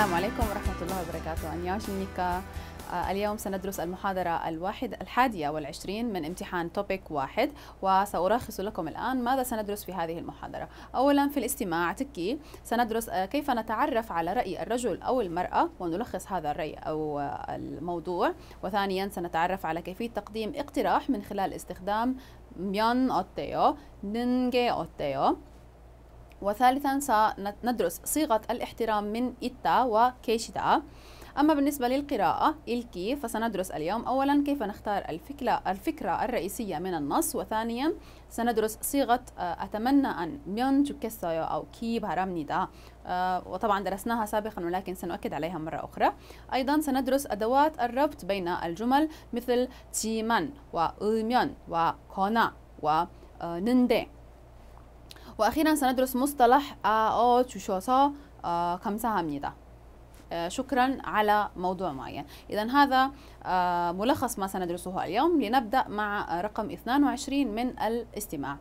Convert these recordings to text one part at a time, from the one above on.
السلام عليكم ورحمة الله وبركاته أنياش آه، اليوم سندرس المحاضرة الواحد الحادية والعشرين من امتحان توبيك واحد وسألخص لكم الآن ماذا سندرس في هذه المحاضرة أولا في الاستماع تكي سندرس آه، كيف نتعرف على رأي الرجل أو المرأة ونلخص هذا الرأي أو آه، الموضوع وثانيا سنتعرف على كيفية تقديم اقتراح من خلال استخدام ميون أوتيو ننجي أوتيو وثالثا سندرس صيغة الاحترام من إتا وكيشتا أما بالنسبة للقراءة الكي فسندرس اليوم أولا كيف نختار الفكرة, الفكرة الرئيسية من النص وثانيا سندرس صيغة آه، أتمنى أن ميون تكسايو أو كي بارامني دا آه، وطبعا درسناها سابقا ولكن سنؤكد عليها مرة أخرى أيضا سندرس أدوات الربط بين الجمل مثل تيمان وأميون وكونا ونندي آه، وأخيرا سندرس مصطلح آو تشوشوسا كمساهمنيدا شكرا على موضوع معين إذا هذا ملخص ما سندرسه اليوم لنبدأ مع رقم 22 من الاستماع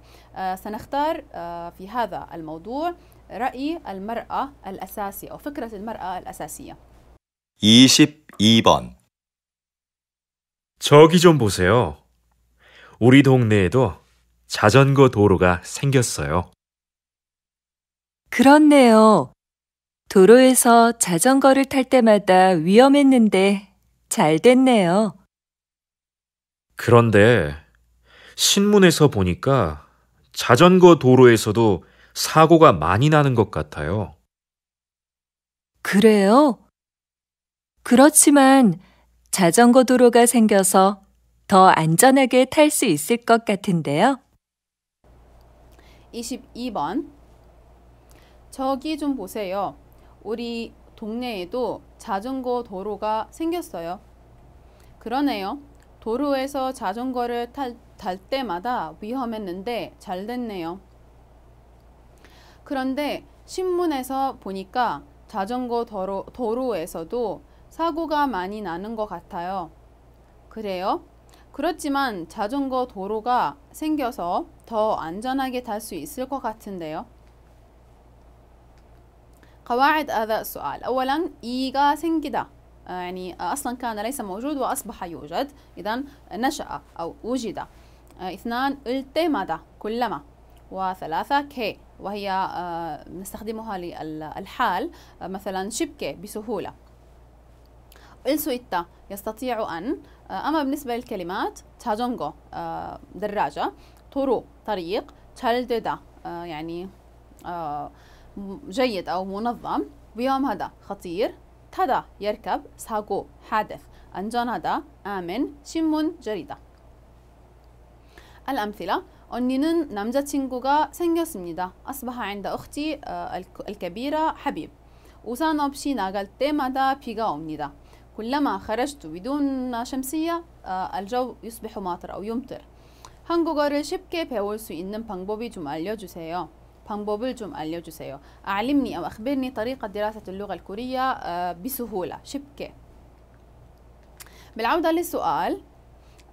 سنختار في هذا الموضوع رأي المرأة الأساسي أو فكرة المرأة الأساسية 22번 저기 좀 보세요. 우리 동네에도 자전거 도로가 생겼어요. 그렇네요. 도로에서 자전거를 탈 때마다 위험했는데 잘 됐네요. 그런데 신문에서 보니까 자전거 도로에서도 사고가 많이 나는 것 같아요. 그래요? 그렇지만 자전거 도로가 생겨서 더 안전하게 탈 수 있을 것 같은데요. 22번 저기 좀 보세요. 우리 동네에도 자전거 도로가 생겼어요. 그러네요. 도로에서 자전거를 탈, 탈 때마다 위험했는데 잘 됐네요. 그런데 신문에서 보니까 자전거 도로, 도로에서도 사고가 많이 나는 것 같아요. 그래요? 그렇지만 자전거 도로가 생겨서 더 안전하게 탈 수 있을 것 같은데요. قواعد هذا السؤال أولا إيغا سنجدا آه، يعني أصلا كان ليس موجود وأصبح يوجد إذا نشأ أو وجد آه، اثنان التيمادا كلما وثلاثة كي وهي آه، نستخدمها للحال مثلا شبكة بسهولة السويتا يستطيع أن أما بالنسبة للكلمات تاجونغو دراجة طرو طريق تشالددا يعني جيد أو منظم بيوم هذا خطير تدا يركب ساغو حادث أنجان هذا آمن 신문 جريدة الأمثلة 언니는 남자친구가 생겼습니다. أصبح عند أختي آه، الكبيرة حبيب. 우산 없이 나갈 때마다 بيغا 옵니다. كلما خرجت بدون شمسية آه، الجو يصبح ماطر أو يمطر. 한국어를 쉽게 배울 수 있는 방법이 좀 알려주세요. 방법을 좀 알려주세요. 알림니 أو أخبرني طريقة دراسة اللغة الكورية آه، بسهولة 쉽게. بالعودة للسؤال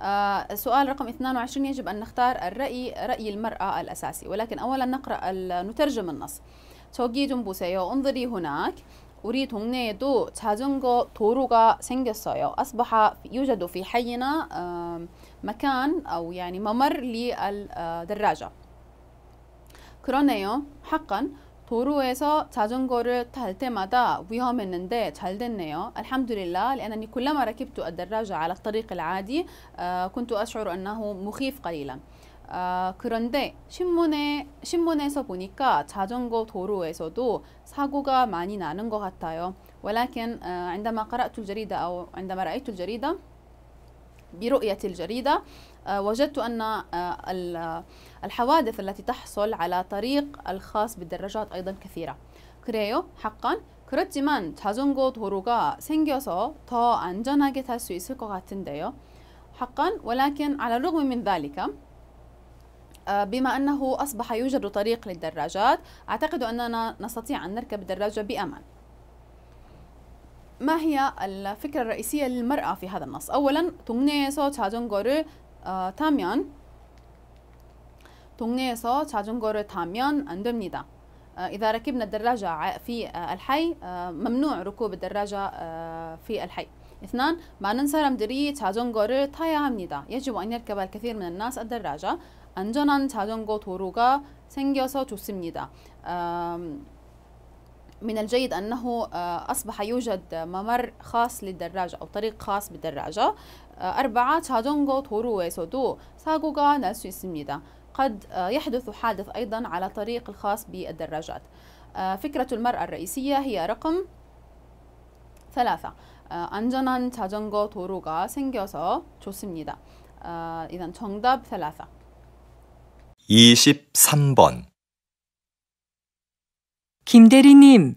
آه سؤال رقم 22 يجب أن نختار الرأي رأي المرأة الأساسي ولكن أولا نقرأ نترجم النص 저기 좀 보세요 انظري هناك 우리 동네에도 자전거 도로가 생겼어요 أصبح يوجد في حينا آه مكان أو يعني ممر للدراجة 그러네요. 하깐 도로에서 자전거를 탈 때마다 위험했는데 잘 됐네요 알함두릴라 لله لأنني كلما ركبت الدراجة على الطريق العادي كنت أشعر أنه مخيف قليلا 그런데 신문에, 신문에서 보니까 자전거 도로에서도 사고가 많이 나는 것 같아요 ولكن عندما قرأت الجريدة أو عندما رأيت الجريدة برؤية الجريدة وجدت أن الحوادث التي تحصل على طريق الخاص بالدراجات أيضا كثيرة 그래요? حقا 그렇지만 자전거 도로가 생겨서 더 안전하게 탈수 있을 것 같은데요. حقا ولكن على الرغم من ذلك آه، بما أنه أصبح يوجد طريق للدراجات أعتقد أننا نستطيع أن نركب الدراجة بأمان ما هي الفكرة الرئيسية للمرأة في هذا النص؟ أولا 동네에서 자전거를 آه، 타면 동네에서 자전거를 타면 안 됩니다. إذا ركبنا الدراجة في الحي ممنوع ركوب الدراجة في الحي اثنان ما ننسى مدري 자전거를 타야 합니다. يجب أن يركب الكثير من الناس الدراجة 안전한 자전거 도로가 생겨서 좋습니다. من الجيد أنه أصبح يوجد ممر خاص للدراجة أو طريق خاص بالدراجة أربعة 자전거 도로에서도 사고가 날 있습니다. قد يحدث حادث أيضا على طريق الخاص بالدراجات فكرة المرأة الرئيسية هي رقم ثلاثة 안전한 자전거 도로가 생겨서 좋습니다. 이단 정답 ثلاثة 23번 김 대리님,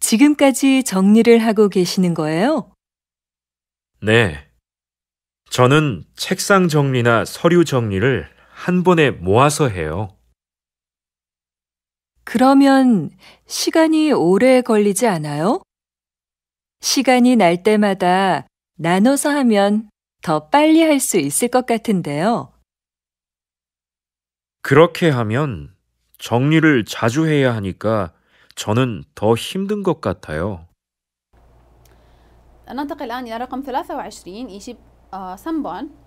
지금까지 정리를 하고 계시는 거예요? 네. 저는 책상 정리나 서류 정리를 한 번에 모아서 해요. 그러면 시간이 오래 걸리지 않아요? 시간이 날 때마다 나눠서 하면 더 빨리 할 수 있을 것 같은데요. 그렇게 하면 정리를 자주 해야 하니까 저는 더 힘든 것 같아요. ن ن ت ق 23 ي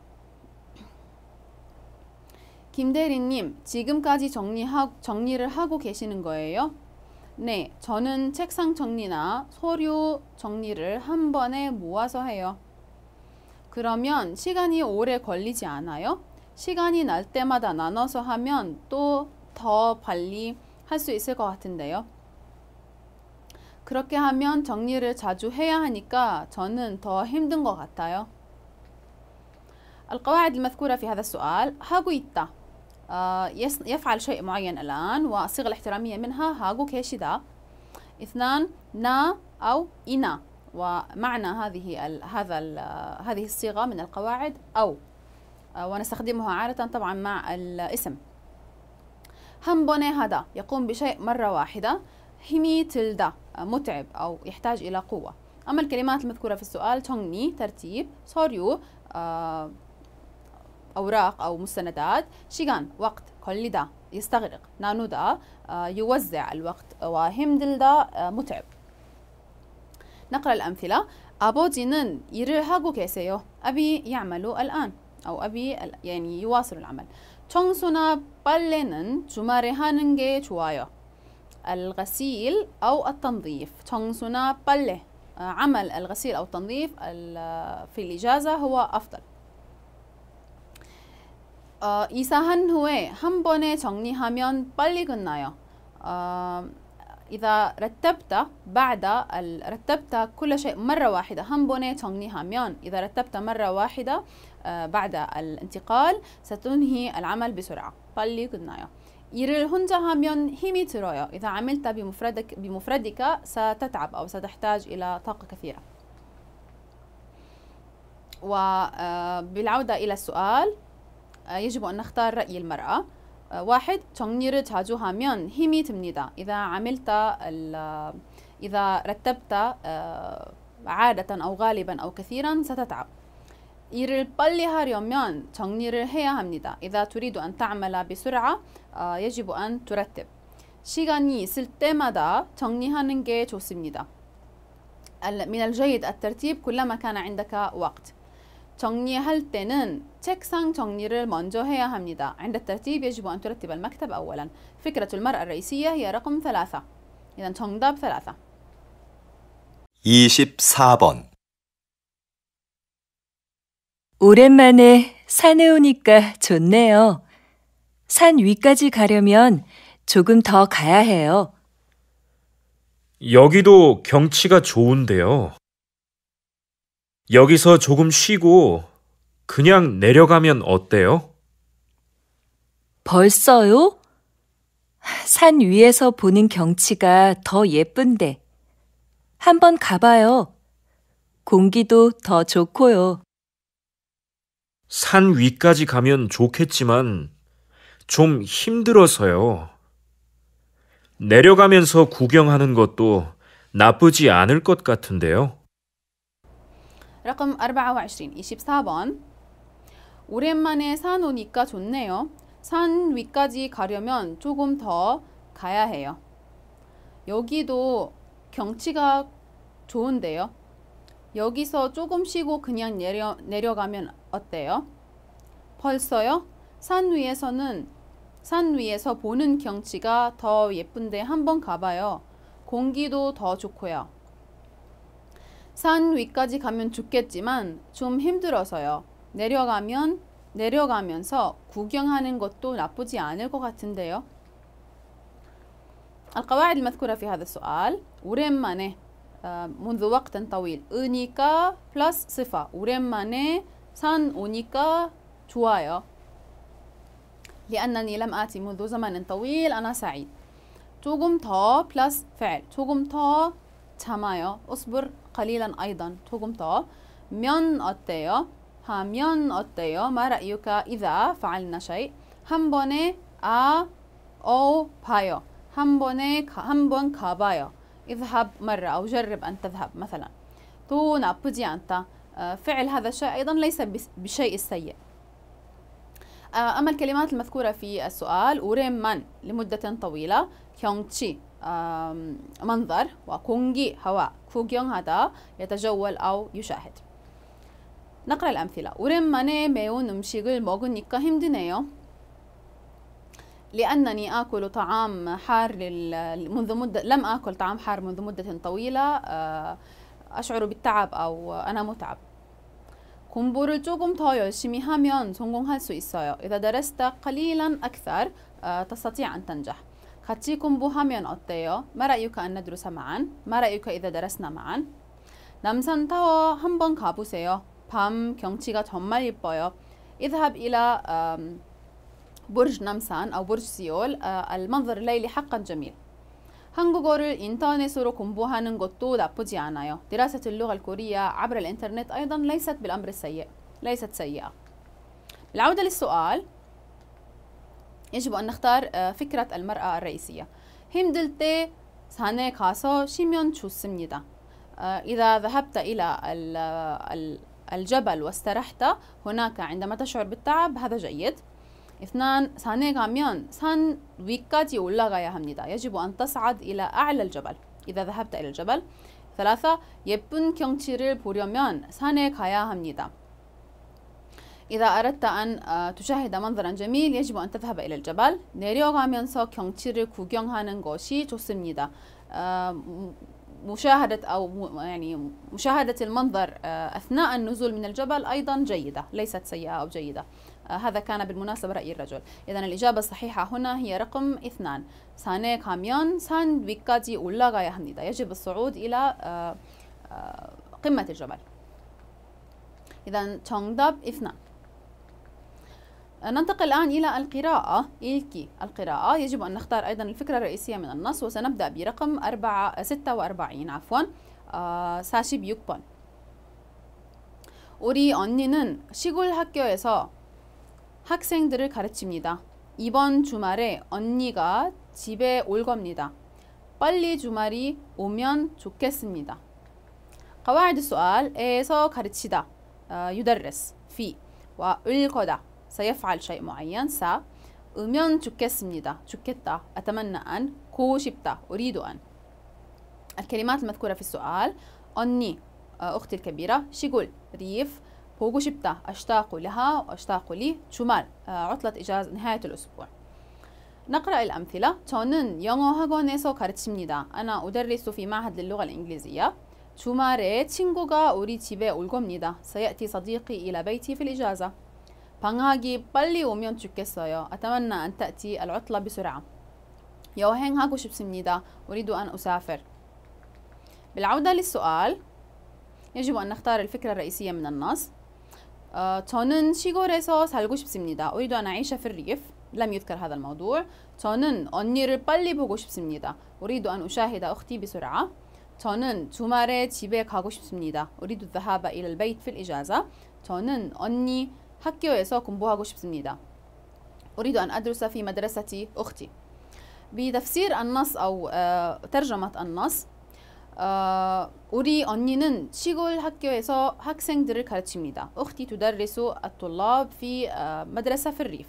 김대리님, 지금까지 정리하, 정리를 하고 계시는 거예요? 네, 저는 책상 정리나 서류 정리를 한 번에 모아서 해요. 그러면 시간이 오래 걸리지 않아요? 시간이 날 때마다 나눠서 하면 또 더 빨리 할 수 있을 것 같은데요. 그렇게 하면 정리를 자주 해야 하니까 저는 더 힘든 것 같아요. القواعد المذكورة في هذا السؤال 하고 있다 آه، يفعل شيء معين الآن والصيغة الاحترامية منها هاغو كيشي دا اثنان نا أو إنا ومعنى هذه ال هذا ال هذه الصيغة من القواعد أو آه، ونستخدمها عادة طبعا مع الاسم همبوني هذا يقوم بشيء مرة واحدة هيمي تلدا آه، متعب أو يحتاج إلى قوة أما الكلمات المذكورة في السؤال تونغني ترتيب سوريو آه أوراق أو مستندات شيغان وقت كل ده يستغرق نانو ده آه، يوزع الوقت وهمدل ده آه، متعب نقرأ الأمثلة 아버지는 일을 하고 계세요. أبي يعمل الآن أو أبي يعني يواصل العمل. تونسونا بلنن جماريهانن جي جوايو الغسيل أو التنظيف. تونسونا 빨래 آه، عمل الغسيل أو التنظيف في الإجازة هو أفضل. 어, 이사한 후에 한 번에 정리하면 빨리 끝나요. 어, إذا رتبت بعد رتبت كل شيء مرة واحدة 한 번에 정리하면 إذا رتبت مرة واحدة بعد الانتقال ستنهي العمل بسرعة 빨리 끝나요. 일을 혼자 하면 힘이 들어요. إذا عملت بمفردك بمفردك ستتعب أو ستحتاج إلى طاقة كثيرة. وبالعودة إلى السؤال آه، يجب أن نختار رأي المرأة آه، واحد تغنير 자주 하면 هيمي تمنيدا إذا عملت إذا رتبت آه، عادة أو غالبا أو كثيرا ستتعب. 일을 빨리 하려면 정리를 해야 합니다. إذا تريد أن تعمل بسرعة يجب أن ترتب. 시간이 있을 때마다 정리하는 게 좋습니다. من الجيد الترتيب كلما كان عندك وقت. 정리할 때는 책상 정리를 먼저 해야 합니다. عند الترتيب يجب أن ترتب المكتب أولا. فكرة المرأة الرئيسية هي رقم ثلاثة. إذا 정답 ثلاثة. 24번 오랜만에 산에 오니까 좋네요. 산 위까지 가려면 조금 더 가야 해요. 여기도 경치가 좋은데요. 여기서 조금 쉬고 그냥 내려가면 어때요? 벌써요? 산 위에서 보는 경치가 더 예쁜데. 한번 가봐요. 공기도 더 좋고요. 산 위까지 가면 좋겠지만 좀 힘들어서요. 내려가면서 구경하는 것도 나쁘지 않을 것 같은데요. رقم 24 24번 오랜만에 산오니까 좋네요. 산 위까지 가려면 조금 더 가야 해요. 여기도 경치가 좋은데요. 여기서 조금 쉬고 그냥 내려, 내려가면 어때요? 벌써요? 산 위에서는 산 위에서 보는 경치가 더 예쁜데 한번 가봐요. 공기도 더 좋고요. 산 위까지 가면 좋겠지만 좀 힘들어서요. 내려가면 내려가면서 구경하는 것도 나쁘지 않을 것 같은데요. القواعد المذكورة في هذا السؤال 오랜만에 어, منذ وقت طويل 으니까 플러스 صفة 오랜만에 산 오니까 좋아요 لأنني لم آتي منذ زمن طويل أنا سعيد 조금 더 플러스 فعل 조금 더 참아요. 어스불 قليلا أيضا. 조금 더. 면 어때요? 하면 어때요? ما رأيك إذا فعلنا شيء? 한 번에 아, 어, 봐요. 한 번에 한번 가봐요. اذهب مرة أو جرب أن تذهب مثلا. 또 나쁘지 않다. فعل هذا الشيء أيضا ليس بشيء سيء. أما الكلمات المذكورة في السؤال أريم من لمدة طويلة كيونغ تشي منظر وكونجي هواء كوجيون هذا يتجول أو يشاهد نقرأ الأمثلة 오랜만에 매운 음식을 먹으니까 힘드네요 لأنني آكل طعام حار منذ مدة لم آكل طعام حار منذ مدة طويلة آه، أشعر بالتعب أو أنا متعب 공부를 조금 더 열심히 하면 성공할 수 있어요. إذا درست قليلا أكثر آه، تستطيع أن تنجح. 같이 공부하면 어때요? ما رأيك أن ندرس معا? ما رأيك إذا درسنا معا? 남산 타워 한번 가보세요. 밤 경치가 정말 예뻐요. اذهب إلى برج 남산 أو برج سيول المنظر الليلي حقا جميل. 한국어를 인터넷으로 공부하는 것도 나쁘지 않아요. دراسة اللغة الكورية عبر الإنترنت أيضا ليست بالأمر السيء. ليست سيئة. العودة للسؤال يجب أن نختار آه، فكرة المرأة الرئيسية 힘들 때 산에 가서 쉬면 좋습니다. إذا ذهبت إلى الجبل واسترحت هناك عندما تشعر بالتعب هذا جيد اثنان 산에 가면 산 위까지 올라가야 합니다. يجب أن تصعد إلى أعلى الجبل إذا ذهبت إلى الجبل ثلاثة 예쁜 경치를 보려면 산에 가야 합니다. إذا أردت أن آه، تشاهد منظرا جميل يجب أن تذهب إلى الجبل 내려가면서 경치를 구경하는 것이 좋습니다 مشاهدة أو يعني مشاهدة المنظر آه، أثناء النزول من الجبل أيضا جيدة ليست سيئة أو جيدة آه، هذا كان بالمناسبة رأي الرجل إذا الإجابة الصحيحة هنا هي رقم اثنان 산에 가면 산 위까지 올라가야 합니다 يجب الصعود إلى قمة الجبل إذا 정답 اثنان ننتقل الآن إلى القراءة إلكي القراءة يجب أن نختار أيضا الفكرة الرئيسية من النص وسنبدأ برقم 4 46 عفوا 46번 우리 언니는 시골 학교에서 학생들을 가르칩니다. 이번 주말에 언니가 집에 올 겁니다. 빨리 주말이 오면 좋겠습니다. قواعد السؤال 에서 가르치다 يدرس في و을 거다 سيفعل شيء معين س 으면 좋겠습니다. 좋겠다. أتمنى أن 고 أريد أن الكلمات المذكورة في السؤال أني آه، أختي الكبيرة شغل ريف 보고 싶다 أشتاق لها وأشتاق لي شمال آه، عطلة إجازة نهاية الأسبوع نقرأ الأمثلة 저는 영어 학원에서 가르칩니다. أنا أدرس في معهد للغة الإنجليزية 주말에 친구가 우리 집에 올 겁니다. سيأتي صديقي إلى بيتي في الإجازة 방학이 빨리 오면 좋겠어요. أتمنى أن تأتي العطلة 비수라. 여행 하고 싶습니다. أريد أن أسافر. بالعودة للسؤال يجب أن نختار الفكرة الرئيسية من النص. 저는 시골에서 살고 싶습니다. 우리도 안 أعيش في الريف. لم يذكر هذا الموضوع. 저는 언니를 빨리 보고 싶습니다. 우리도 안 أشاهد أختي بسرعة. 저는 주말에 집에 가고 싶습니다. 우리도 الذهاب إلى البيت في الإجازة. 저는 언니 학교에서 공부하고 싶습니다. أريد أن أدرس في مدرسة أختي. بتفسير النص أو آه، ترجمة النص آه، 우리 언니는 시골 학교에서 학생들을 가르칩니다. أختي تدرس الطلاب في آه، مدرسة في الريف.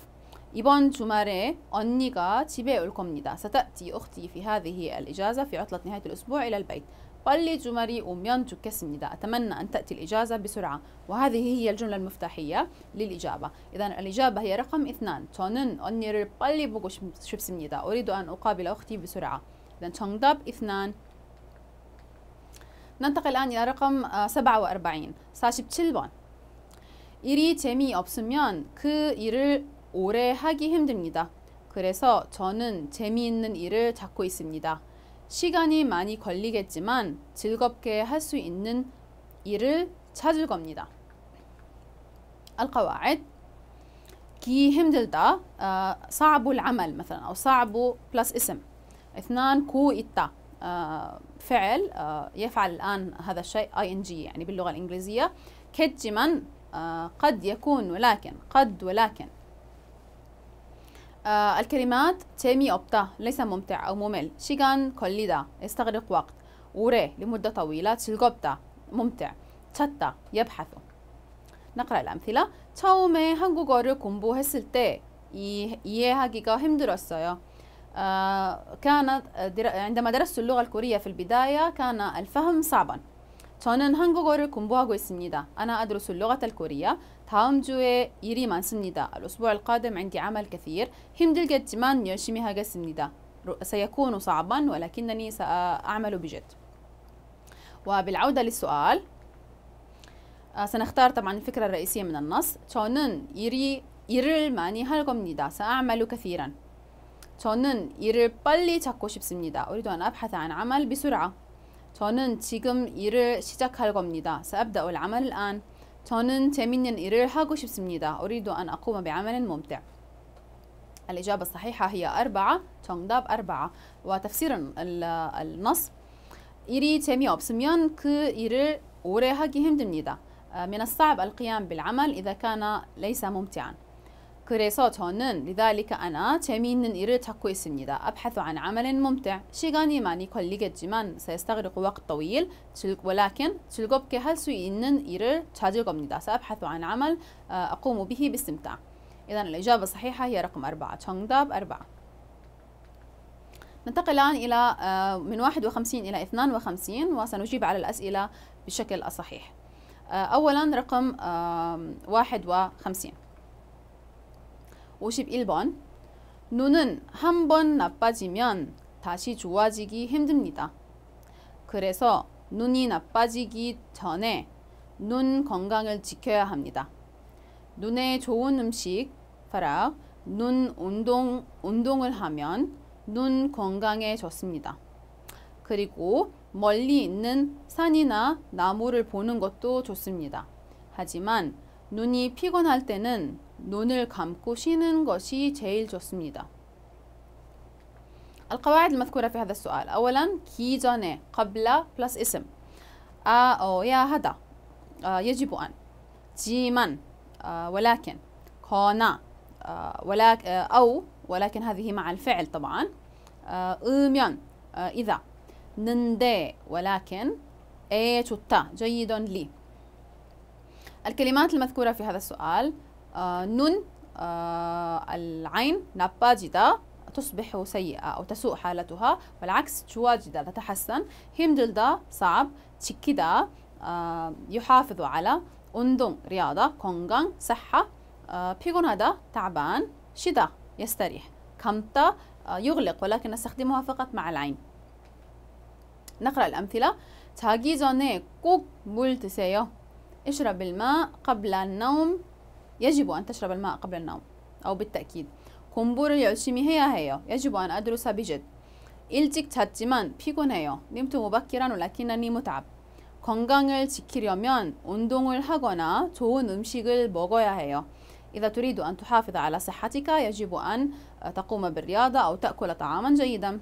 이번 주말에 언니가 집에 올 겁니다. ستأتي أختي في هذه الإجازة في عطلة نهاية الأسبوع إلى البيت. وال리주말이 오면 좋겠습니다. أتمنى أن تأتي الإجازة بسرعة وهذه هي الجملة المفتاحية للإجابة إذا الإجابة هي رقم اثنان 저는 언니를 빨리 보고 싶습니다. أريد أن أقابل أختي بسرعة إذا 정답 اثنان ننتقل الآن إلى رقم 47 47번 일이 재미없으면 그 일을 오래 하기 힘듭니다. 그래서 저는 재미있는 일을 찾고 있습니다. 시간이 많이 걸리겠지만 즐겁게 할 수 있는 일을 찾을 겁니다. القواعد كي 힘들다 آه صعب العمل مثلا أو صعب بلس اسم اثنان كو إتا فعل يفعل الآن هذا الشيء ing يعني باللغة الإنجليزية كجما قد يكون ولكن قد ولكن آه الكلمات تيمي أبتا ليس ممتع أو ممل شيغان كوليدا يستغرق وقت وري لمدة طويلة 즐겁다 ممتع 찾다 يبحث نقرأ الأمثلة 처음에 한국어를 공부했을 때 이, 이해하기가 힘들었어요 آه كانت آه، عندما درست اللغة الكورية في البداية كان الفهم صعبا 저는 한국어를 공부하고 있습니다. 아나 아드로스 اللغة 코리아. 다음 주에 일이 많습니다. الأسبوع القادم 맨디 아말 كثير. 힘들겠지만 열심히 하겠습니다. سيكون صعبا ولكنني سأعمل بجد. وبالعودة للسؤال سنختار طبعا الفكرة الرئيسية من النص. 저는 일이 일을 많이 할 겁니다. سأعمل كثيرا. 저는 일을 빨리 찾고 싶습니다. أريد أن أبحث عن عمل بسرعة. 저는 지금 일을 시작할 겁니다. سأبدأ العمل الآن. 저는 재밌는 일을 하고 싶습니다. أريد أن أقوم بعمل ممتع. الإجابة الصحيحة هي أربعة 정답 أربعة وتفسير النص 일이 재미없으면 그 일을 오래 하기 힘듭니다. آه، من الصعب القيام بالعمل إذا كان ليس ممتعاً 그래서 저는 리달리크 아나 재미있는 일을 찾고 있습니다. أبحث عن عمل ممتع. 시간이 많이 걸리겠지만 سيستغرق وقت طويل. 즐, ولكن 즐겁게 할수 있는 일을 찾을 겁니다. سأبحث عن عمل أقوم به باستمتاع. إذا الإجابة الصحيحة هي رقم أربعة. 정답 أربعة. ننتقل الآن إلى من 51 إلى 52 وسنجيب على الأسئلة بشكل الصحيح. أولا رقم 51 51번 눈은 한번 나빠지면 다시 좋아지기 힘듭니다. 그래서 눈이 나빠지기 전에 눈 건강을 지켜야 합니다. 눈에 좋은 음식, 파락, 눈 운동, 운동을 하면 눈 건강에 좋습니다. 그리고 멀리 있는 산이나 나무를 보는 것도 좋습니다. 하지만 눈이 피곤할 때는 눈을 감고 쉬는 것이 제일 좋습니다. القواعد المذكورة في هذا السؤال أولا كي جاني قبل بلس اسم آ أو يا هذا آه يجب أن جيمان آه ولكن كونا آه ولكن أو ولكن هذه مع الفعل طبعا أميون إذا نندي ولكن إيه جيد لي الكلمات المذكورة في هذا السؤال آه، نون آه، العين نباجدا تصبح سيئة أو تسوء حالتها والعكس تواجدة تتحسن هيمدلدة صعب تشكدة آه، يحافظ على 운동, رياضة, كونغان صحة 피곤하다, تعبان شدا يستريح 감다 يغلق ولكن نستخدمها فقط مع العين نقرأ الأمثلة 자기 전에 꼭 드세요 اشرب الماء قبل النوم يجب أن تشرب الماء قبل النوم أو بالتأكيد كومبور اليوشيمي هي هي يجب أن أدرس بجد. تاتيمان بيكون هي نمت مبكرا ولكنني متعب. 건강을 지키려면 운동을 하거나 좋은 음식을 먹어야 해요. إذا تريد أن تحافظ على صحتك يجب أن آه، تقوم بالرياضة أو تأكل طعاما جيدا.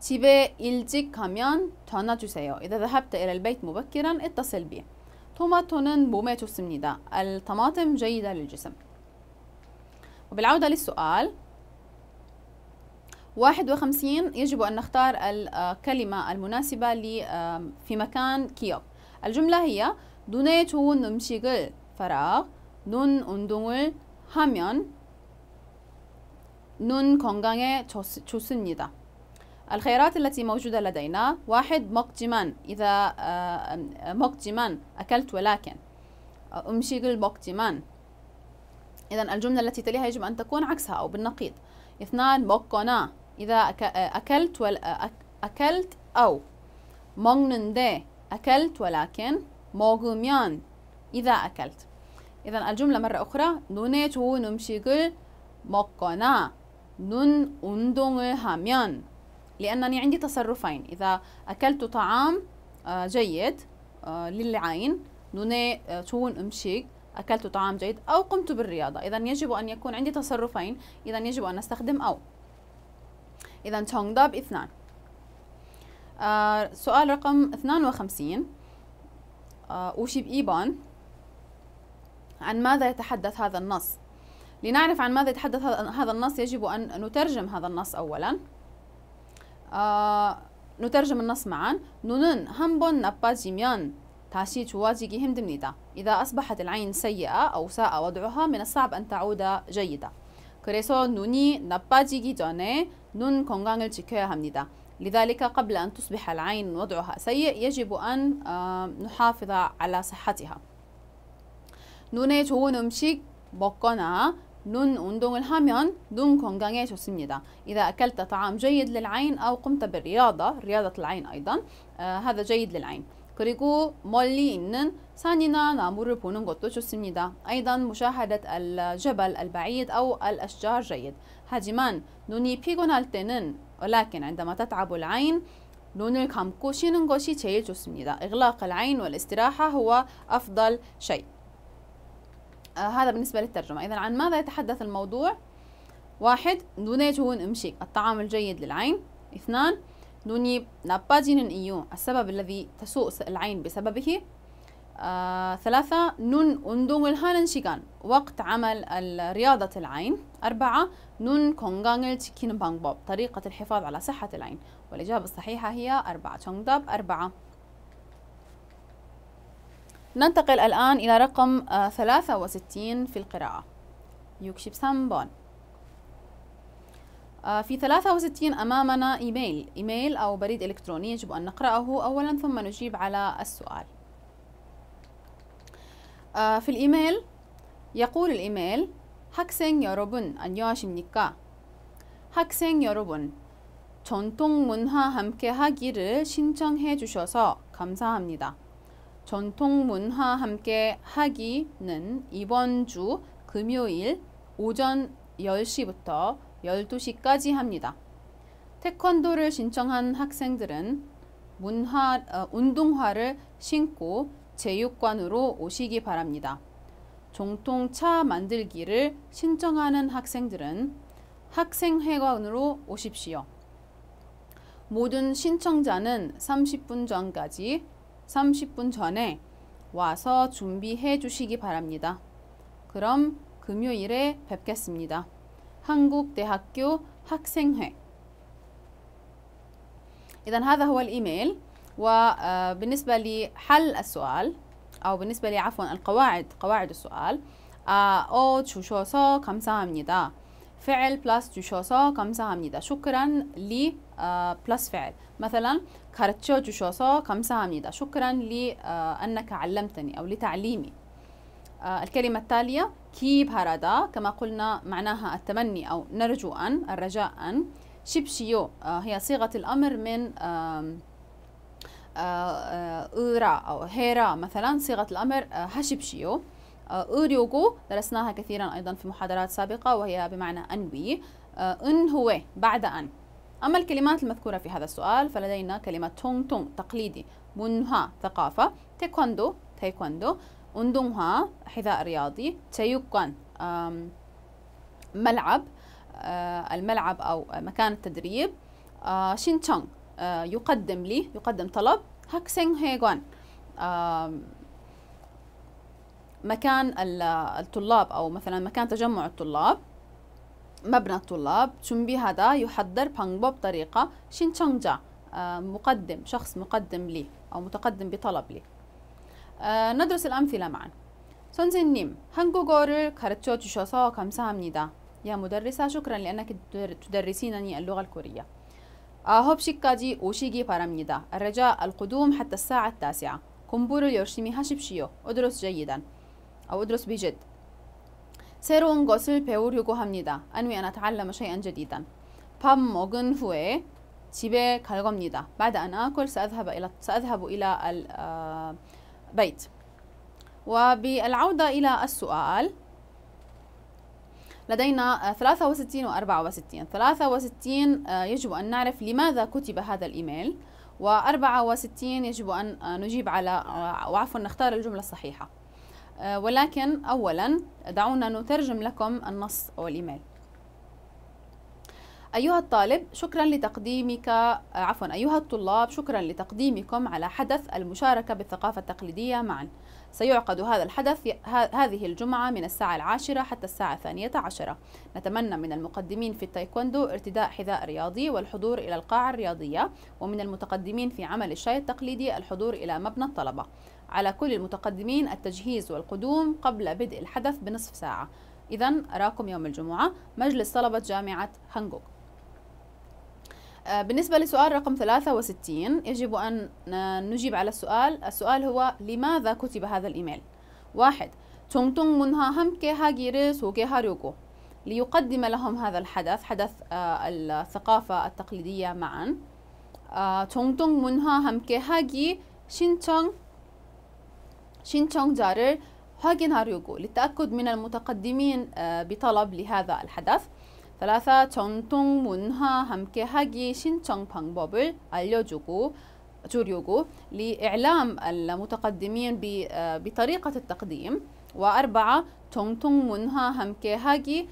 집에 일찍 가면 전화 주세요. إذا ذهبت إلى البيت مبكرا اتصل بي. 토마토는 몸에 좋습니다. الطماطم جيدة للجسم. وبالعودة للسؤال 51 يجب أن نختار الكلمة المناسبة في مكان كيوب الجملة هي 눈에 좋은 음식을 فراغ 눈 운동을 하면 눈 건강에 좋, 좋습니다. الخيارات التي موجودة لدينا واحد مقجمان إذا آه، مقجمان أكلت ولكن أمشي قل مقجمان إذا الجملة التي تليها يجب أن تكون عكسها أو بالنقيض اثنان مقنا إذا آه، أكلت ول آه، أكلت أو 먹는데 أكلت ولكن مغميان إذا أكلت إذا الجملة مرة أخرى نونيتو نمشي قل مقنا نون أندونغ هاميان لأنني عندي تصرفين إذا أكلت طعام آه، جيد آه، للعين دون آه، تون أمشيك أكلت طعام جيد أو قمت بالرياضة إذا يجب أن يكون عندي تصرفين إذا يجب أن أستخدم أو إذا تونغ داب اثنان آه سؤال رقم 52 وخمسين أوشيب إيبان عن ماذا يتحدث هذا النص لنعرف عن ماذا يتحدث هذا النص يجب أن نترجم هذا النص أولاً آه، نترجم النص معا نونن هامبون نباجيميان تاشي تواجيكي همدمنيدا إذا أصبحت العين سيئة أو ساء وضعها من الصعب أن تعود جيدة. 그래서 눈이 나빠지기 전에 눈 건강을 지켜야 합니다. لذلك قبل أن تصبح العين وضعها سيء يجب أن آه، نحافظ على صحتها. 눈에 좋은 음식 먹거나 눈 운동을 하면 눈 건강에 좋습니다. إذا أكلت طعام جيد للعين أو قمت بالرياضة رياضة العين أيضا آه، هذا جيد للعين. 그리고 멀리 있는 산이나 나무를 보는 것도 좋습니다. أيضا مشاهدة الجبل البعيد أو الأشجار جيد. 하지만 눈이 피곤할 때는 ولكن عندما تتعب العين 눈을 감고 쉬는 것이 제일 좋습니다. إغلاق العين والاستراحة هو أفضل شيء. آه، هذا بالنسبة للترجمة إذا عن ماذا يتحدث الموضوع واحد دونيج هون امشيك الطعام الجيد للعين اثنان دوني ناباجين ايو السبب الذي تسوء العين بسببه آه، ثلاثة نون اندون الهانن وقت عمل رياضة العين أربعة نون كونغانغل تشيكين بانبوب طريقة الحفاظ على صحة العين والإجابة الصحيحة هي أربعة تونغ أربعة ننتقل الآن إلى رقم 63 آه، في القراءة يكشف سامبون آه، في 63 أمامنا إيميل إيميل أو بريد إلكتروني يجب أن نقرأه أولا ثم نجيب على السؤال آه، في الإيميل يقول الإيميل 학생 여러분 안녕하십니까? 학생 여러분 전통 문화 함께 하기를 신청해 주셔서 감사합니다. 전통문화 함께 하기는 이번 주 금요일 오전 10시부터 12시까지 합니다. 태권도를 신청한 학생들은 문화, 어, 운동화를 신고 체육관으로 오시기 바랍니다. 종통차 만들기를 신청하는 학생들은 학생회관으로 오십시오. 모든 신청자는 30분 전까지 30분 전에 와서 준비해 주시기 바랍니다. 그럼 금요일에 뵙겠습니다. 한국대학교 학생회 إذا هذا هو الإيميل وبالنسبة لحل السؤال أو بالنسبة لي عفوا القواعد قواعد السؤال 어 주셔서 감사합니다. فعل بلس جوشوسا 감사합니다. شكرا ل بلس آه، فعل مثلا كارتشو جوشوسا 주셔서 감사합니다. شكرا لأنك آه، علمتني أو لتعليمي آه، الكلمة التالية كي باردا كما قلنا معناها التمني أو نرجو أن الرجاء أن شيبشيو هي صيغة الأمر من إيرا أو هيرا مثلا صيغة الأمر هشبشيو آه، أوريوغو درسناها كثيرا أيضا في محاضرات سابقة وهي بمعنى أنوي آه، أن هو بعد أن أما الكلمات المذكورة في هذا السؤال فلدينا كلمة تونغ تونغ تقليدي منها ثقافة تايكوندو تايكوندو أندونها حذاء رياضي تايوكوان ملعب آه، الملعب أو مكان التدريب تونغ يقدم لي يقدم طلب هاكسينغ هيغوان مكان الطلاب أو مثلا مكان تجمع الطلاب مبنى الطلاب تشومبي هذا يحضر بانغبو بطريقة تشونجا آه، مقدم شخص مقدم لي أو متقدم بطلب لي آه، ندرس الأمثلة معا 선생님, 한국어를 가르쳐 주셔서 감사합니다. يا مدرسة شكرا لأنك تدرسينني اللغة الكورية. 9시까지 오시기 바랍니다. الرجاء القدوم حتى الساعة التاسعة. كومبورو يورشيمي هاشيبشيو ادرس جيدا. أو أدرس بجد غوسل 것을 배우려고 합니다. أنوي أن أتعلم شيئا جديدا. 밥 먹은 후에 집에 갈 겁니다. بعد أن آكل سأذهب إلى سأذهب إلى البيت. آه، وبالعودة إلى السؤال لدينا 63 و 64 63 يجب أن نعرف لماذا كتب هذا الإيميل و 64 يجب أن آه، نجيب على وعفوا آه، نختار الجملة الصحيحة آه، ولكن أولا دعونا نترجم لكم النص أو الإيميل أيها الطالب شكرا لتقديمك آه، عفوا أيها الطلاب شكرا لتقديمكم على حدث المشاركة بالثقافة التقليدية معا سيعقد هذا الحدث هذه الجمعة من الساعة العاشرة حتى الساعة الثانية عشرة نتمنى من المقدمين في التايكوندو ارتداء حذاء رياضي والحضور إلى القاعة الرياضية ومن المتقدمين في عمل الشاي التقليدي الحضور إلى مبنى الطلبة على كل المتقدمين التجهيز والقدوم قبل بدء الحدث بنصف ساعة إذا أراكم يوم الجمعة مجلس طلبة جامعة هانجوك آه، بالنسبة لسؤال رقم 63 يجب أن آه، نجيب على السؤال السؤال هو لماذا كتب هذا الإيميل؟ واحد 정통문화 함께 하기를 소개하려고 ليقدم لهم هذا الحدث حدث آه، الثقافة التقليدية معا 정통문화 함께 하기 جارر هاجين هاريوكو للتأكد من المتقدمين بطلب لهذا الحدث 따라서 전통 문화 함께하기 신청 방법을 알려주고 주려고 لإعلام المتقدمين آه، بطريقة التقديم وأربعة 전통 문화 함께하기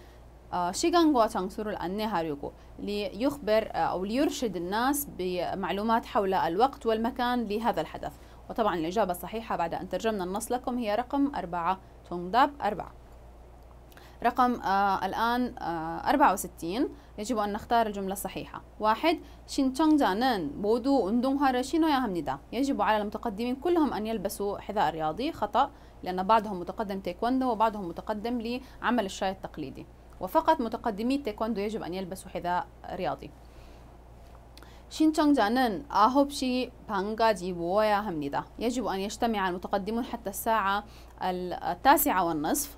آه، 시간과 장소를 안내하려고 ليخبر آه، أو ليرشد الناس بمعلومات حول الوقت والمكان لهذا الحدث وطبعا الإجابة الصحيحة بعد أن ترجمنا النص لكم هي رقم أربعة داب أربعة رقم آه الآن آه 64 يجب أن نختار الجملة الصحيحة واحد بودو 모두 운동화를 신어야 합니다 يجب على المتقدمين كلهم أن يلبسوا حذاء رياضي خطأ لأن بعضهم متقدم تايكوندو وبعضهم متقدم لعمل الشاي التقليدي وفقط متقدمي التايكوندو يجب أن يلبسوا حذاء رياضي 신청자는 9시 반까지 모여야 يجب أن يجتمع المتقدمون حتى الساعة التاسعة والنصف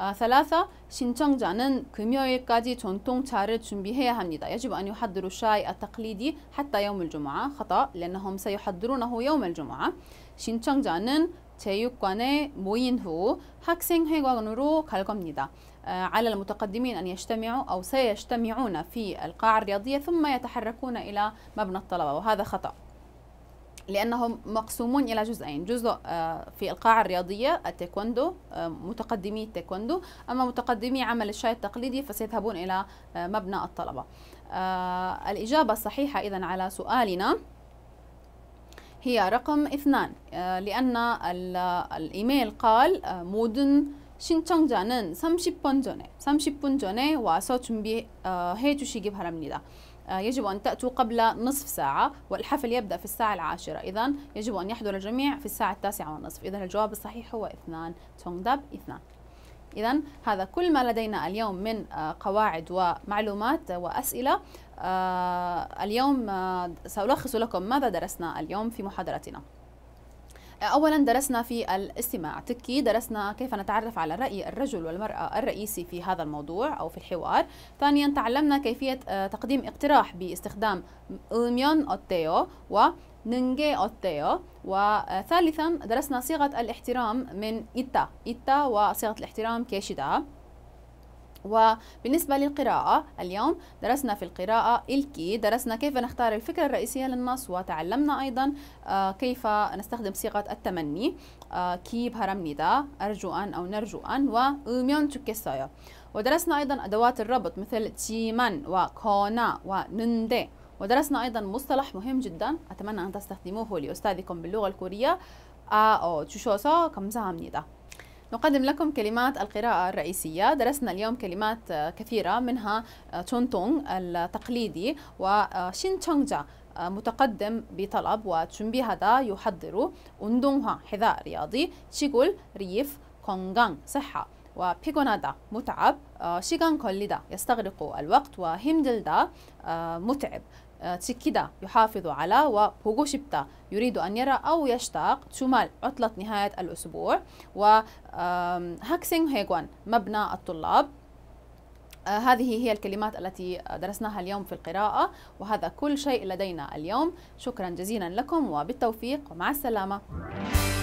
아, ثلاثة 신청자는 금요일까지 전통차를 준비해야 합니다. يجب أن يحضروا الشاي التقليدي حتى يوم الجمعة خطأ لأنهم سيحضرونه يوم الجمعة. 신청자는 체육관에 모인 후 학생회관으로 갈 겁니다. على المتقدمين أن يجتمعوا أو سيجتمعون في القاعة الرياضية ثم يتحركون إلى مبنى الطلبة وهذا خطأ. لأنهم مقسومون إلى جزئين جزء آه، في القاعة الرياضية التايكوندو آه، متقدمي التايكوندو أما متقدمي عمل الشاي التقليدي فسيذهبون إلى آه، مبنى الطلبة الإجابة الصحيحة إذا على سؤالنا هي رقم اثنان لأن الإيميل قال مودن 신청자는 신청자는 30분 전에 30분 전에 와서 준비해 주시기 바랍니다. آه، يجب أن تأتوا قبل نصف ساعة والحفل يبدأ في الساعة العاشرة إذا يجب أن يحضر الجميع في الساعة التاسعة والنصف إذا الجواب الصحيح هو اثنان تونغداب اثنان إذا هذا كل ما لدينا اليوم من آه، قواعد ومعلومات وأسئلة آه، اليوم سألخص لكم ماذا درسنا اليوم في محاضرتنا اولا درسنا في الاستماع تكي درسنا كيف نتعرف على راي الرجل والمراه الرئيسي في هذا الموضوع او في الحوار ثانيا تعلمنا كيفيه آه، تقديم اقتراح باستخدام أميون اوتيو و ننجي أوتيو وثالثا آه، درسنا صيغة الاحترام من إتا إتا وصيغة الاحترام كيشيدا وبالنسبة للقراءة اليوم درسنا في القراءة الكي درسنا كيف نختار الفكرة الرئيسية للنص وتعلمنا أيضا آه، كيف نستخدم صيغة التمني آه، كي بهرمنيدا أرجو أن أو نرجو أن وميون تكسايا ودرسنا أيضا أدوات الربط مثل تيمان وكونا ونندي ودرسنا أيضا مصطلح مهم جدا أتمنى أن تستخدموه لأستاذكم باللغة الكورية آ آه، أو تشوشوسو كمزاهمنيدا نقدم لكم كلمات القراءة الرئيسية درسنا اليوم كلمات آه، كثيرة منها آه، تونتونغ التقليدي آه، جا متقدم بطلب وتشنبي هذا يحضر أندونها حذاء رياضي شغل ريف كونغان صحة وبيغونادا متعب 시간 دا يستغرق الوقت دا متعب آه، تشيكيدا يحافظ على و 싶다 يريد أن يرى أو يشتاق شمال عطلة نهاية الأسبوع وهاكسينغ هيغوان مبنى الطلاب آه، هذه هي الكلمات التي درسناها اليوم في القراءة وهذا كل شيء لدينا اليوم شكرا جزيلا لكم وبالتوفيق ومع السلامة